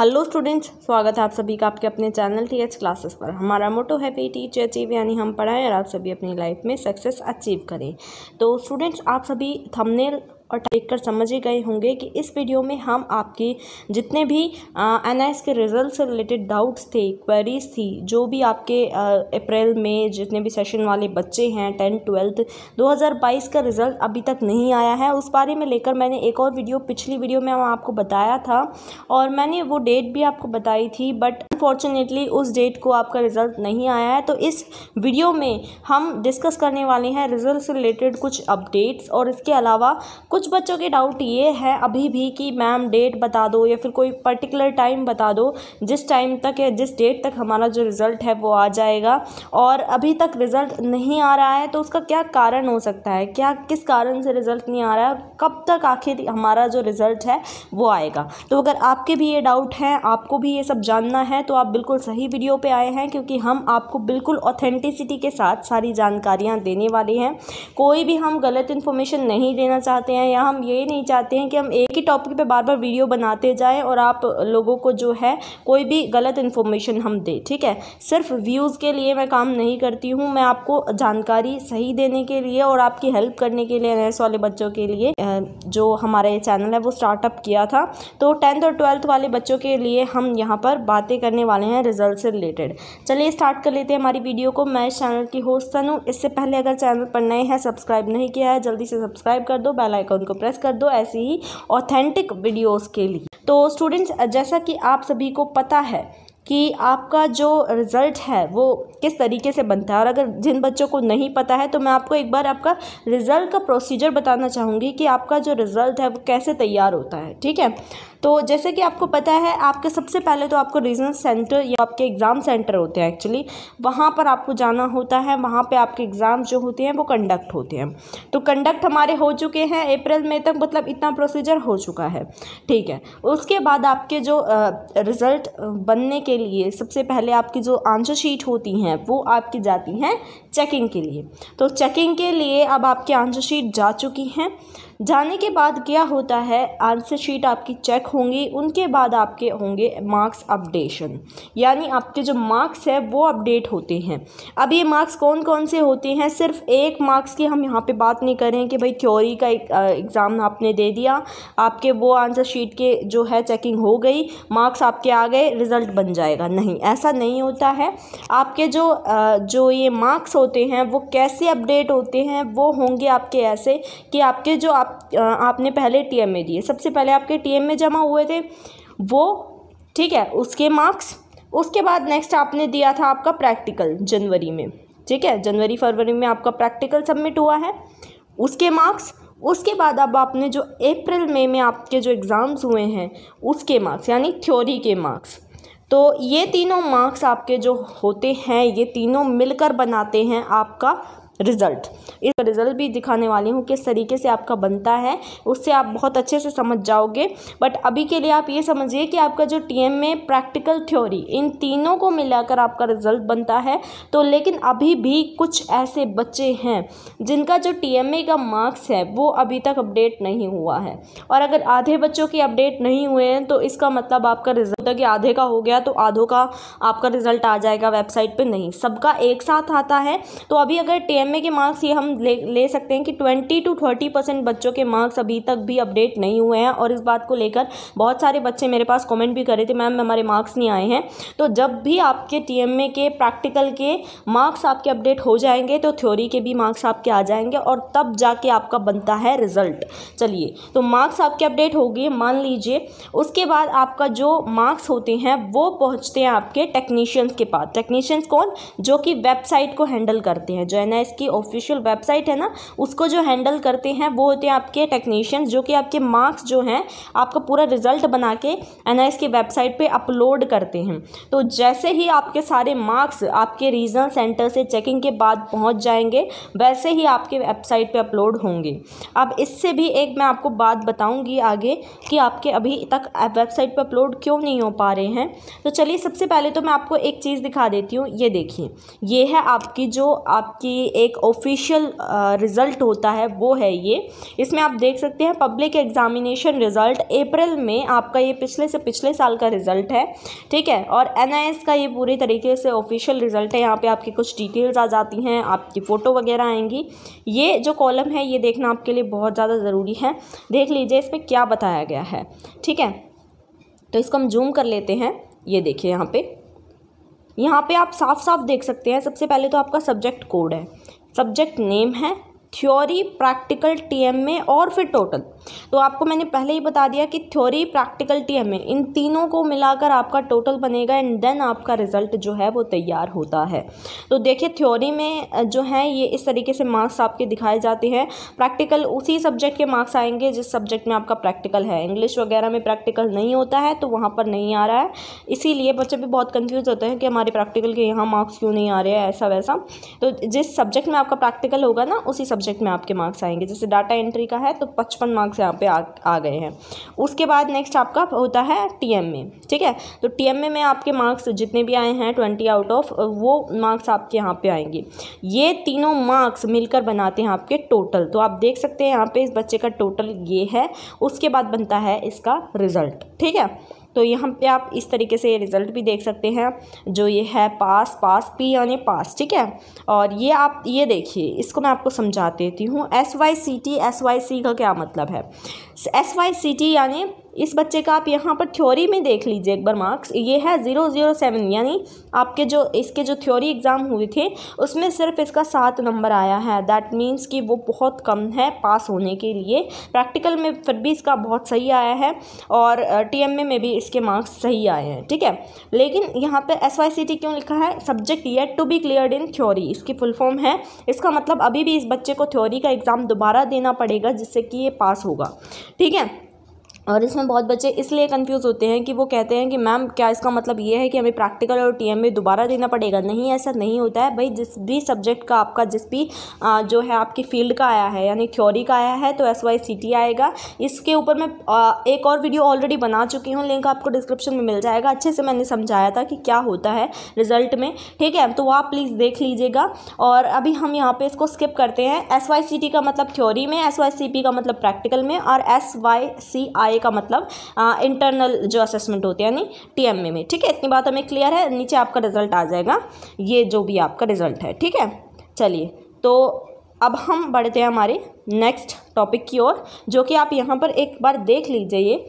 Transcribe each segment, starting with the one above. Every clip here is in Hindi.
हेलो स्टूडेंट्स स्वागत है आप सभी का आपके अपने चैनल टी एच क्लासेस पर हमारा मोटो है पे टीच अचीव यानी हम पढ़ाएं और आप सभी अपनी लाइफ में सक्सेस अचीव करें तो स्टूडेंट्स आप सभी थंबनेल और देख कर समझ ही गए होंगे कि इस वीडियो में हम आपके जितने भी एन के रिजल्ट से रिलेटेड डाउट्स थे क्वेरीज थी जो भी आपके अप्रैल में जितने भी सेशन वाले बच्चे हैं टेंथ ट्वेल्थ 2022 का रिज़ल्ट अभी तक नहीं आया है उस बारे में लेकर मैंने एक और वीडियो पिछली वीडियो में आपको बताया था और मैंने वो डेट भी आपको बताई थी बट अनफॉर्चुनेटली उस डेट को आपका रिज़ल्ट नहीं आया है तो इस वीडियो में हम डिस्कस करने वाले हैं रिज़ल्ट से रिलेटेड कुछ अपडेट्स और इसके अलावा कुछ कुछ बच्चों के डाउट ये है अभी भी कि मैम डेट बता दो या फिर कोई पर्टिकुलर टाइम बता दो जिस टाइम तक या जिस डेट तक हमारा जो रिज़ल्ट है वो आ जाएगा और अभी तक रिज़ल्ट नहीं आ रहा है तो उसका क्या कारण हो सकता है क्या किस कारण से रिज़ल्ट नहीं आ रहा है कब तक आखिर हमारा जो रिज़ल्ट है वो आएगा तो अगर आपके भी ये डाउट हैं आपको भी ये सब जानना है तो आप बिल्कुल सही वीडियो पर आए हैं क्योंकि हम आपको बिल्कुल ऑथेंटिसिटी के साथ सारी जानकारियाँ देने वाले हैं कोई भी हम गलत इन्फॉर्मेशन नहीं देना चाहते हैं या हम ये नहीं चाहते हैं कि हम एक ही टॉपिक पे बार बार वीडियो बनाते जाएं और आप लोगों को जो है कोई भी गलत इन्फॉर्मेशन हम दें ठीक है सिर्फ व्यूज़ के लिए मैं काम नहीं करती हूँ मैं आपको जानकारी सही देने के लिए और आपकी हेल्प करने के लिए एनएस वाले बच्चों के लिए जो हमारा ये चैनल है वो स्टार्टअप किया था तो टेंथ और ट्वेल्थ वाले बच्चों के लिए हम यहाँ पर बातें करने वाले हैं रिजल्ट से रिलेटेड चलिए स्टार्ट कर लेते हैं हमारी वीडियो को मैं इस चैनल की होस्ट हूँ इससे पहले अगर चैनल पर नए हैं सब्सक्राइब नहीं किया है जल्दी से सब्सक्राइब कर दो बेल आइकन बटन को प्रेस कर दो ऐसे ही ऑथेंटिक वीडियोस के लिए तो स्टूडेंट्स जैसा कि आप सभी को पता है कि आपका जो रिज़ल्ट है वो किस तरीके से बनता है और अगर जिन बच्चों को नहीं पता है तो मैं आपको एक बार आपका रिज़ल्ट का प्रोसीजर बताना चाहूँगी कि आपका जो रिज़ल्ट है वो कैसे तैयार होता है ठीक है तो जैसे कि आपको पता है आपके सबसे पहले तो आपको रीजनल सेंटर या आपके एग्ज़ाम सेंटर होते हैं एक्चुअली वहाँ पर आपको जाना होता है वहाँ पर आपके एग्ज़ाम जो होते हैं वो कंडक्ट होते हैं तो कंडक्ट हमारे हो चुके हैं अप्रैल मई तक मतलब इतना प्रोसीजर हो चुका है ठीक है उसके बाद आपके जो रिज़ल्ट बनने के लिए सबसे पहले आपकी जो आंसर शीट होती हैं वो आपकी जाती हैं चेकिंग के लिए तो चेकिंग के लिए अब आपकी आंसर शीट जा चुकी हैं जाने के बाद क्या होता है आंसर शीट आपकी चेक होंगी उनके बाद आपके होंगे मार्क्स अपडेशन यानी आपके जो मार्क्स है वो अपडेट होते हैं अब ये मार्क्स कौन कौन से होते हैं सिर्फ एक मार्क्स की हम यहाँ पे बात नहीं कर रहे हैं कि भाई थ्योरी का एग्ज़ाम आपने दे दिया आपके वो आंसर शीट के जो है चेकिंग हो गई मार्क्स आपके आ गए रिज़ल्ट बन जाएगा नहीं ऐसा नहीं होता है आपके जो जो ये मार्क्स होते हैं वो कैसे अपडेट होते हैं वो होंगे आपके ऐसे कि आपके जो आप आपने पहले टी में दिए सबसे पहले आपके टी में जमा हुए थे वो ठीक है उसके मार्क्स उसके बाद नेक्स्ट आपने दिया था आपका प्रैक्टिकल जनवरी में ठीक है जनवरी फरवरी में आपका प्रैक्टिकल सबमिट हुआ है उसके मार्क्स उसके बाद अब आपने जो अप्रैल मई में, में आपके जो एग्ज़ाम्स हुए हैं उसके मार्क्स यानी थ्योरी के मार्क्स तो ये तीनों मार्क्स आपके जो होते हैं ये तीनों मिलकर बनाते हैं आपका रिज़ल्ट इसका रिज़ल्ट भी दिखाने वाली हूँ किस तरीके से आपका बनता है उससे आप बहुत अच्छे से समझ जाओगे बट अभी के लिए आप ये समझिए कि आपका जो टी में प्रैक्टिकल थ्योरी इन तीनों को मिलाकर आपका रिज़ल्ट बनता है तो लेकिन अभी भी कुछ ऐसे बच्चे हैं जिनका जो टी का मार्क्स है वो अभी तक अपडेट नहीं हुआ है और अगर आधे बच्चों के अपडेट नहीं हुए हैं तो इसका मतलब आपका रिज़ल्ट कि आधे का हो गया तो आधों का आपका रिज़ल्ट आ जाएगा वेबसाइट पर नहीं सबका एक साथ आता है तो अभी अगर टी एमए के मार्क्स ये हम ले ले सकते हैं कि ट्वेंटी टू थर्टी परसेंट बच्चों के मार्क्स अभी तक भी अपडेट नहीं हुए हैं और इस बात को लेकर बहुत सारे बच्चे मेरे पास कमेंट भी कर रहे थे मैम हमारे मार्क्स नहीं आए हैं तो जब भी आपके टीएमए के प्रैक्टिकल के मार्क्स आपके अपडेट हो जाएंगे तो थ्योरी के भी मार्क्स आपके आ जाएंगे और तब जाके आपका बनता है रिजल्ट चलिए तो मार्क्स आपके अपडेट हो गए मान लीजिए उसके बाद आपका जो मार्क्स होते हैं वो पहुँचते हैं आपके टेक्नीशियंस के पास टेक्नीशियंस कौन जो कि वेबसाइट को हैंडल करते हैं जो एन की ऑफिशियल वेबसाइट है ना उसको जो हैंडल करते हैं वो होते हैं आपके टेक्नीशियंस जो कि आपके मार्क्स जो हैं आपका पूरा रिजल्ट बना के एन की वेबसाइट पर अपलोड करते हैं तो जैसे ही आपके सारे मार्क्स आपके रीजनल सेंटर से चेकिंग के बाद पहुँच जाएंगे वैसे ही आपके वेबसाइट पर अपलोड होंगे अब इससे भी एक मैं आपको बात बताऊँगी आगे कि आपके अभी तक वेबसाइट पर अपलोड क्यों नहीं हो पा रहे हैं तो चलिए सबसे पहले तो मैं आपको एक चीज़ दिखा देती हूँ ये देखिए ये है आपकी जो आपकी एक ऑफिशियल रिज़ल्ट uh, होता है वो है ये इसमें आप देख सकते हैं पब्लिक एग्जामिनेशन रिज़ल्ट अप्रैल में आपका ये पिछले से पिछले साल का रिज़ल्ट है ठीक है और एन का ये पूरी तरीके से ऑफिशियल रिज़ल्ट है यहाँ पर आपकी कुछ डिटेल्स आ जाती हैं आपकी फ़ोटो वगैरह आएंगी ये जो कॉलम है ये देखना आपके लिए बहुत ज़्यादा ज़रूरी है देख लीजिए इसमें क्या बताया गया है ठीक है तो इसको हम जूम कर लेते हैं ये देखिए यहाँ पे यहाँ पे आप साफ साफ देख सकते हैं सबसे पहले तो आपका सब्जेक्ट कोड है सब्जेक्ट नेम है थ्योरी प्रैक्टिकल टीएम में और फिर टोटल तो आपको मैंने पहले ही बता दिया कि थ्योरी प्रैक्टिकल टीएम में इन तीनों को मिलाकर आपका टोटल बनेगा एंड देन आपका रिजल्ट जो है वो तैयार होता है तो देखिए थ्योरी में जो है ये इस तरीके से मार्क्स आपके दिखाए जाते हैं प्रैक्टिकल उसी सब्जेक्ट के मार्क्स आएंगे जिस सब्जेक्ट में आपका प्रैक्टिकल है इंग्लिश वगैरह में प्रैक्टिकल नहीं होता है तो वहाँ पर नहीं आ रहा है इसीलिए बच्चे भी बहुत कन्फ्यूज़ होते हैं कि हमारे प्रैक्टिकल के यहाँ मार्क्स क्यों नहीं आ रहे हैं ऐसा वैसा तो जिस सब्जेक्ट में आपका प्रैक्टिकल होगा ना उसी सब्जेक्ट सब्जेक्ट में आपके मार्क्स आएंगे जैसे डाटा एंट्री का है तो पचपन मार्क्स यहाँ पे आ, आ गए हैं उसके बाद नेक्स्ट आपका होता है टी एम में ठीक है तो टी एम में आपके मार्क्स जितने भी आए हैं ट्वेंटी आउट ऑफ वो मार्क्स आपके यहाँ पे आएंगे ये तीनों मार्क्स मिलकर बनाते हैं आपके टोटल तो आप देख सकते हैं यहाँ पे इस बच्चे का टोटल ये है उसके बाद बनता है इसका रिज़ल्ट ठीक है तो यहाँ पे आप इस तरीके से ये रिज़ल्ट भी देख सकते हैं जो ये है पास पास पी यानी पास ठीक है और ये आप ये देखिए इसको मैं आपको समझा देती हूँ S Y C T S Y C का क्या मतलब है एस वाई सी टी यानी इस बच्चे का आप यहाँ पर थ्योरी में देख लीजिए एक बार मार्क्स ये है ज़ीरो ज़ीरो सेवन यानी आपके जो इसके जो थ्योरी एग्ज़ाम हुए थे उसमें सिर्फ इसका सात नंबर आया है दैट मीन्स कि वो बहुत कम है पास होने के लिए प्रैक्टिकल में फिर भी इसका बहुत सही आया है और टी में, में भी इसके मार्क्स सही आए हैं ठीक है लेकिन यहाँ पर एस क्यों लिखा है subject yet to be clear in theory इसकी फुल फॉर्म है इसका मतलब अभी भी इस बच्चे को थ्योरी का एग्ज़ाम दोबारा देना पड़ेगा जिससे कि ये पास होगा ठीक है और इसमें बहुत बच्चे इसलिए कंफ्यूज होते हैं कि वो कहते हैं कि मैम क्या इसका मतलब ये है कि हमें प्रैक्टिकल और टीएम में दोबारा देना पड़ेगा नहीं ऐसा नहीं होता है भाई जिस भी सब्जेक्ट का आपका जिस भी आ, जो है आपकी फील्ड का आया है यानी थ्योरी का आया है तो एस वाई सी टी आएगा इसके ऊपर मैं आ, एक और वीडियो ऑलरेडी बना चुकी हूँ लिंक आपको डिस्क्रिप्शन में मिल जाएगा अच्छे से मैंने समझाया था कि क्या होता है रिजल्ट में ठीक है तो आप प्लीज़ देख लीजिएगा और अभी हम यहाँ पर इसको स्किप करते हैं एस वाई सी टी का मतलब थ्योरी में एस वाई सी पी का मतलब प्रैक्टिकल में और एस वाई सी आई का मतलब इंटरनल जो असेसमेंट होती है यानी टीएमए में ठीक है इतनी बात हमें क्लियर है नीचे आपका रिजल्ट आ जाएगा ये जो भी आपका रिजल्ट है ठीक है चलिए तो अब हम बढ़ते हैं हमारे नेक्स्ट टॉपिक की ओर जो कि आप यहाँ पर एक बार देख लीजिए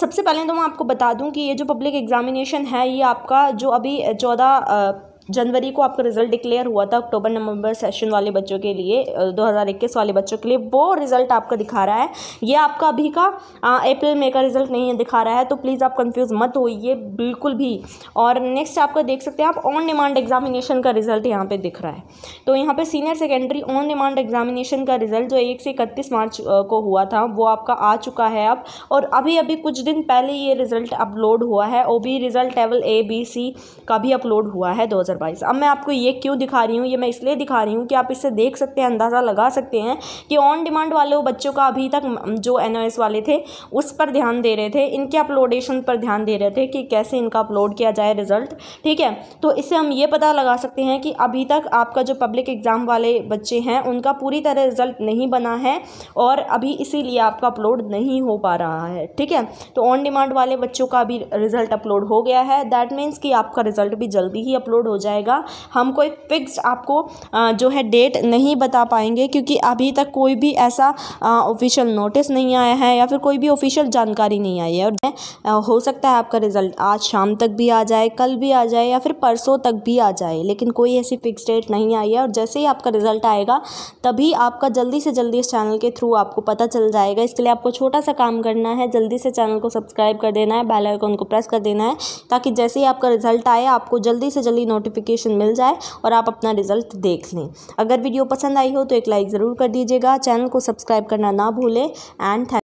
सबसे पहले तो मैं आपको बता दूं कि ये जो पब्लिक एग्जामिनेशन है ये आपका जो अभी चौदह जनवरी को आपका रिजल्ट डिक्लेयर हुआ था अक्टूबर नवंबर सेशन वाले बच्चों के लिए 2021 वाले बच्चों के लिए वो रिजल्ट आपका दिखा रहा है ये आपका अभी का अप्रैल मई का रिजल्ट नहीं दिखा रहा है तो प्लीज़ आप कंफ्यूज मत होइए बिल्कुल भी और नेक्स्ट आपका देख सकते हैं आप ऑन डिमांड एग्जामिनेशन का रिजल्ट यहाँ पर दिख रहा है तो यहाँ पर senior secondary on demand examination का रिजल्ट जो एक से इकतीस मार्च को हुआ था वो आपका आ चुका है अब और अभी अभी कुछ दिन पहले ये रिजल्ट अपलोड हुआ है O result level A B C का भी अपलोड हुआ है दो हज़ार अब मैं आपको ये क्यों दिखा रही हूँ ये मैं इसलिए दिखा रही हूँ कि आप इससे देख सकते हैं अंदाज़ा लगा सकते हैं कि ऑन डिमांड वाले बच्चों का अभी तक जो एन वाले थे उस पर ध्यान दे रहे थे इनके अपलोडेशन पर ध्यान दे रहे थे कि कैसे इनका अपलोड किया जाए रिजल्ट ठीक है तो इससे हम ये पता लगा सकते हैं कि अभी तक आपका जो पब्लिक एग्ज़ाम वाले बच्चे हैं उनका पूरी तरह रिजल्ट नहीं बना है और अभी इसीलिए आपका अपलोड नहीं हो पा रहा है ठीक है तो ऑन डिमांड वाले बच्चों का अभी रिजल्ट अपलोड हो गया है दैट मीन्स कि आपका रिजल्ट भी जल्दी ही अपलोड हो जाए जाएगा हम कोई फिक्स आपको जो है डेट नहीं बता पाएंगे क्योंकि अभी तक कोई भी ऐसा ऑफिशियल नोटिस नहीं आया है या फिर कोई भी ऑफिशियल जानकारी नहीं आई है और हो सकता है आपका रिज़ल्ट आज शाम तक भी आ जाए कल भी आ जाए या फिर परसों तक भी आ जाए लेकिन कोई ऐसी फिक्स डेट नहीं आई है और जैसे ही आपका रिज़ल्ट आएगा तभी आपका जल्दी से जल्दी इस चैनल के थ्रू आपको पता चल जाएगा इसके लिए आपको छोटा सा काम करना है जल्दी से चैनल को सब्सक्राइब कर देना है बेल आइकन को प्रेस कर देना है ताकि जैसे ही आपका रिज़ल्ट आए आपको जल्दी से जल्दी नोटिफिक नोटिफिकेशन मिल जाए और आप अपना रिजल्ट देख लें अगर वीडियो पसंद आई हो तो एक लाइक ज़रूर कर दीजिएगा चैनल को सब्सक्राइब करना ना भूलें एंड